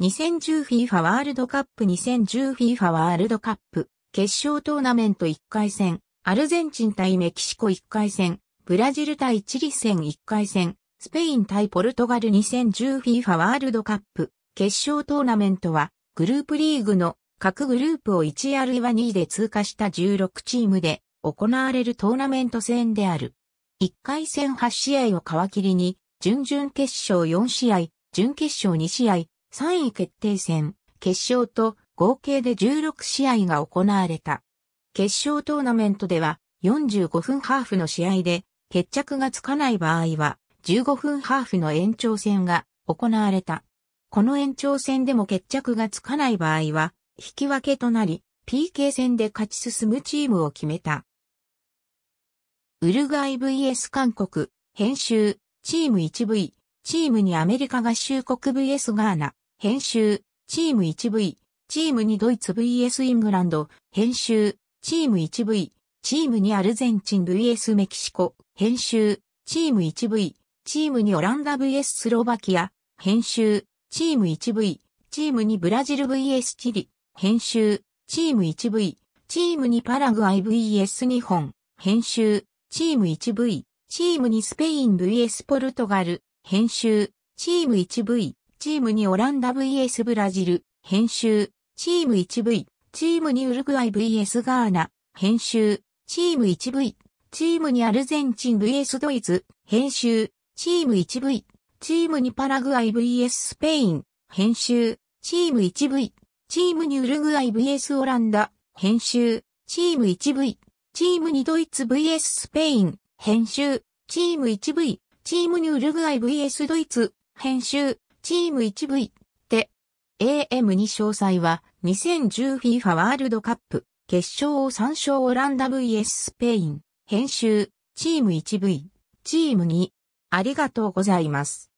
2010FIFA ワールドカップ 2010FIFA ワールドカップ決勝トーナメント1回戦、アルゼンチン対メキシコ1回戦、ブラジル対チリ戦1回戦、スペイン対ポルトガル 2010FIFA ワールドカップ決勝トーナメントはグループリーグの各グループを1あるいは2位で通過した16チームで行われるトーナメント戦である。1回戦8試合を皮切りに準々決勝4試合、準決勝2試合、3位決定戦、決勝と合計で16試合が行われた。決勝トーナメントでは45分ハーフの試合で決着がつかない場合は15分ハーフの延長戦が行われた。この延長戦でも決着がつかない場合は引き分けとなり PK 戦で勝ち進むチームを決めた。ウルガイ vs 韓国、編集、チーム 1V、チームにアメリカ合衆国 vs ガーナ、編集、チーム 1V、チーム2ドイツ VS イングランド、編集、チーム 1V、チーム2アルゼンチン VS メキシコ、編集、チーム 1V、チーム2オランダ VS スロバキア、編集、チーム 1V、チーム2ブラジル VS チリ、編集、チーム 1V、チーム2パラグアイ VS 日本、編集、チーム 1V、チーム2スペイン VS ポルトガル、編集、チーム 1V、チーム2オランダ vs ブラジル、編集、チーム 1V、チーム2ウルグアイ vs ガーナ、編集、チーム 1V、チーム2アルゼンチン vs ドイツ、編集、チーム 1V、チーム2パラグアイ vs スペイン、編集、チーム 1V、チーム2ウルグアイ vs オランダ、編集、チーム 1V、チーム2ドイツ vs スペイン、編集、チーム 1V、チーム2ウルグアイ vs ドイツ、編集、チーム 1V って AM に詳細は 2010FIFA ワールドカップ決勝を参照オランダ VS スペイン編集チーム 1V チーム2ありがとうございます。